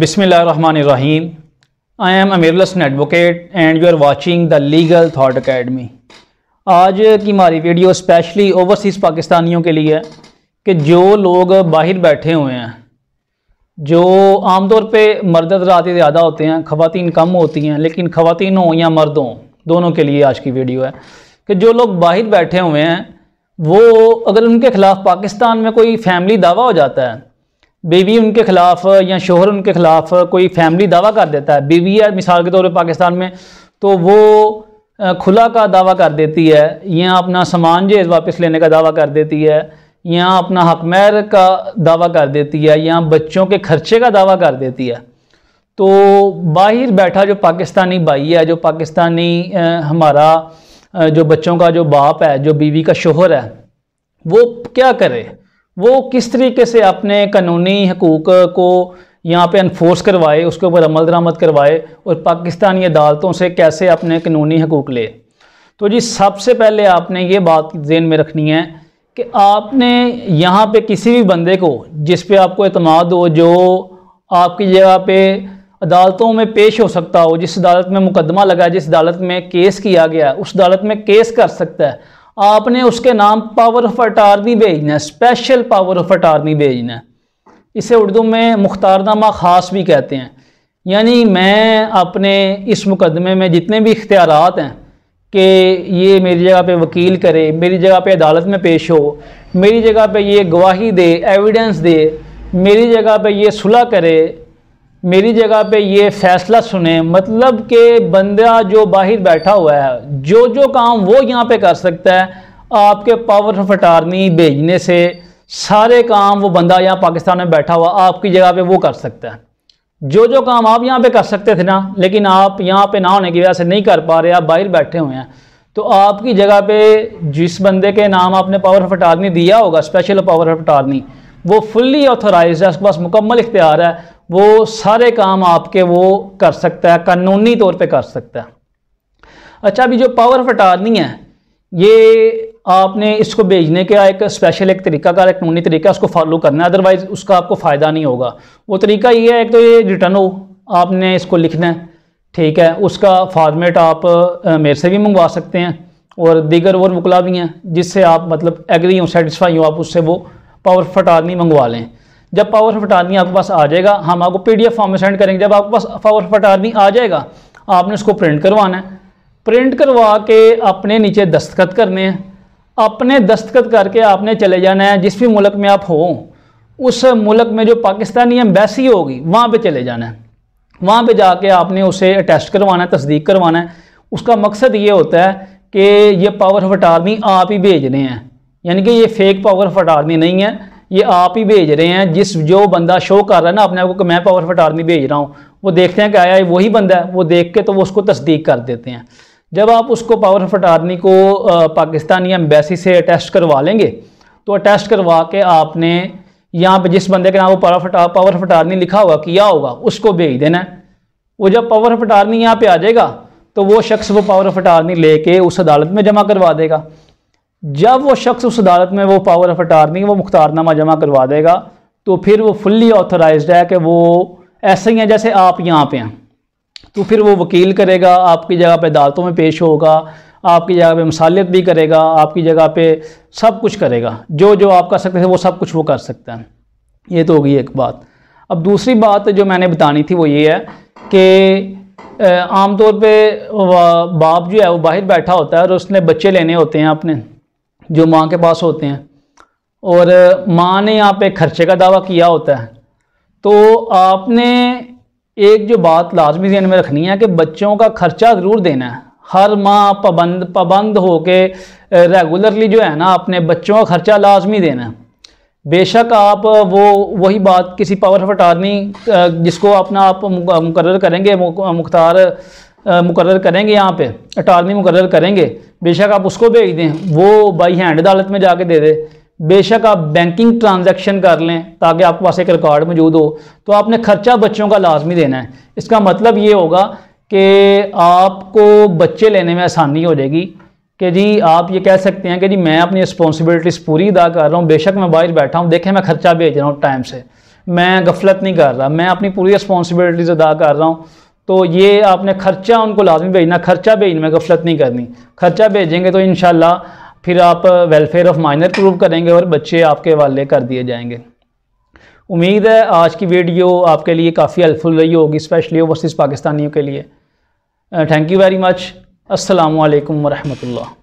Bismillahirrahmanirrahim. I I am Lasson advocate and you are watching the legal thought academy आज की हमारी video specially overseas पाकिस्तानियों के लिए है कि जो लोग बाहर बैठे हुए हैं जो आमतौर पे मर्द रात ज़्यादा होते हैं ख़वान कम होती हैं लेकिन ख़वान हों या मर्द हों दोनों के लिए आज की वीडियो है कि जो लोग बाहर बैठे हुए हैं वो अगर उनके ख़िलाफ़ पाकिस्तान में कोई फैमिली दावा हो जाता है बीवी उनके खिलाफ या शोहर उनके खिलाफ कोई फैमिली दावा कर देता है बीवी है मिसाल के तौर पर पाकिस्तान में तो वो खुला का दावा कर देती है या अपना सामान जेज वापस लेने का दावा कर देती है या अपना हकमैर का दावा कर देती है या बच्चों के खर्चे का दावा कर देती है तो बाहर बैठा जो पाकिस्तानी भाई है जो पाकिस्तानी हमारा जो बच्चों का जो बाप है जो बीवी का शोहर है वो क्या करे वो किस तरीके से अपने कानूनी हकूक को यहाँ पे अनफोर्स करवाए उसके ऊपर अमल दरामद करवाए और पाकिस्तानी अदालतों से कैसे अपने कानूनी हकूक ले तो जी सबसे पहले आपने ये बात जेन में रखनी है कि आपने यहाँ पे किसी भी बंदे को जिस पे आपको अतमाद हो जो आपकी जगह पे अदालतों में पेश हो सकता हो जिस अदालत में मुकदमा लगा जिस अदालत में केस किया गया उस अदालत में केस कर सकता है आपने उसके नाम पावर ऑफ अटारनी भेजना है स्पेशल पावर ऑफ अटारनी भेजना है इसे उर्दू में मुख्तारनामा ख़ास भी कहते हैं यानी मैं अपने इस मुकदमे में जितने भी इख्तियार हैं कि ये मेरी जगह पे वकील करे मेरी जगह पे अदालत में पेश हो मेरी जगह पे ये गवाही दे एविडेंस दे मेरी जगह पे ये सुलह करे मेरी जगह पे ये फैसला सुने मतलब के बंदा जो बाहर बैठा हुआ है जो जो काम वो यहाँ पे कर सकता है आपके पावर ऑफ अटारनी भेजने से सारे काम वो बंदा यहाँ पाकिस्तान में बैठा हुआ आपकी जगह पे वो कर सकता है जो जो काम आप यहाँ पे कर सकते थे ना लेकिन आप यहाँ पे ना होने की वजह से नहीं कर पा रहे आप बाहर बैठे हुए हैं तो आपकी जगह पे जिस बंदे के नाम आपने पावर ऑफ अटारनी दिया होगा स्पेशल पावर ऑफ अटारनी वो फुल्ली ऑथोराइज है उसके पास मुकम्मल इख्तियार है वो सारे काम आपके वो कर सकता है कानूनी तौर पे कर सकता है अच्छा अभी जो पावर ऑफ अटारनी है ये आपने इसको भेजने का एक स्पेशल एक तरीका का एक कानूनी तरीका उसको फॉलो करना है अदरवाइज़ उसका आपको फ़ायदा नहीं होगा वो तरीका ये है एक तो ये रिटर्न हो आपने इसको लिखना है ठीक है उसका फॉर्मेट आप मेरे से भी मंगवा सकते हैं और दीगर और मुकला भी हैं जिससे आप मतलब एग्री हो सेटिस्फाई हो आप उससे वो पावर फटारनी मंगवा लें जब पावर ऑफ अटारनी आपके पास आ जाएगा हम आपको पीडीएफ फॉर्म में सेंड करेंगे जब आपके पास पावर ऑफ अटारनी आ जाएगा आपने उसको प्रिंट करवाना है प्रिंट करवा के अपने नीचे दस्तखत करने हैं अपने दस्तखत करके आपने चले जाना है जिस भी मुल्क में आप हो उस मुल्क में जो पाकिस्तानी एम्बेसी होगी वहाँ पर चले जाना है वहाँ पर जाके आपने उसे अटेस्ट करवाना है तस्दीक करवाना है उसका मकसद ये होता है कि ये पावर ऑफ अटारनी आप ही भेज रहे हैं यानी कि ये फेक पावर ऑफ अटारनी नहीं है ये आप ही भेज रहे हैं जिस जो बंदा शो कर रहा है ना अपने आपको कि मैं पावर ऑफ अटारनी भेज रहा हूँ वो देखते हैं कि आया वही बंदा है वो देख के तो वो उसको तस्दीक कर देते हैं जब आप उसको पावर ऑफ अटारनी को पाकिस्तानी एम्बेसी से अटेस्ट करवा लेंगे तो अटेस्ट करवा के आपने यहाँ पे जिस बंदे के नाम वो पावर ऑफ अटारनी लिखा होगा किया होगा उसको भेज देना है वो जब पावर ऑफ अटारनी यहाँ पे आ जाएगा तो वो शख्स वो पावर ऑफ अटारनी लेके उस अदालत में जमा करवा देगा जब वो शख्स उस अदालत में वो पावर ऑफ अटारनी वो मुख्तारनामा जमा करवा देगा तो फिर वो फुल्ली ऑथराइज है कि वो ऐसे ही हैं जैसे आप यहाँ पे हैं तो फिर वो वकील करेगा आपकी जगह पे अदालतों में पेश होगा आपकी जगह पे मसालियत भी करेगा आपकी जगह पे सब कुछ करेगा जो जो आप कर सकते थे वो सब कुछ वो कर सकता है ये तो होगी एक बात अब दूसरी बात जो मैंने बतानी थी वो ये है कि आमतौर पर बाप जो है वो बाहर बैठा होता है और उसने बच्चे लेने होते हैं अपने जो माँ के पास होते हैं और माँ ने यहाँ पे खर्चे का दावा किया होता है तो आपने एक जो बात लाजमी जहन में रखनी है कि बच्चों का खर्चा ज़रूर देना है हर माँ पाबंद पाबंद हो के रेगुलरली जो है ना अपने बच्चों का खर्चा लाजमी देना है बेशक आप वो वही बात किसी पावर ऑफ अटारनी जिसको अपना आप मुकर करेंगे मुख्तार मुकर करेंगे यहाँ पे अटारनी मुकर करेंगे बेशक आप उसको भेज दें वो बाई हैंड अदालत में जाके दे दें बेशक आप बैंकिंग ट्रांजैक्शन कर लें ताकि आपके पास एक रिकॉर्ड मौजूद हो तो आपने खर्चा बच्चों का लाजमी देना है इसका मतलब ये होगा कि आपको बच्चे लेने में आसानी हो जाएगी कि जी आप ये कह सकते हैं कि जी मैं अपनी रिस्पॉन्सिबिलिटीज़ पूरी अदा कर रहा हूँ बेशक मैं बाहर बैठा हूँ देखें मैं खर्चा भेज रहा हूँ टाइम से मैं गफलत नहीं कर रहा मैं अपनी पूरी रिस्पॉन्सिबिलिटीज़ अदा कर रहा हूँ तो ये आपने ख़र्चा उनको लाजमी भेजना खर्चा भेजने में गफलत नहीं करनी खर्चा भेजेंगे तो इन फिर आप वेलफेयर ऑफ माइनर प्रूव करेंगे और बच्चे आपके वाले कर दिए जाएंगे उम्मीद है आज की वीडियो आपके लिए काफ़ी हेल्पफुल रही होगी स्पेशली ओवरसीज़ पाकिस्तानियों के लिए थैंक यू वेरी मच असलकम वरहमल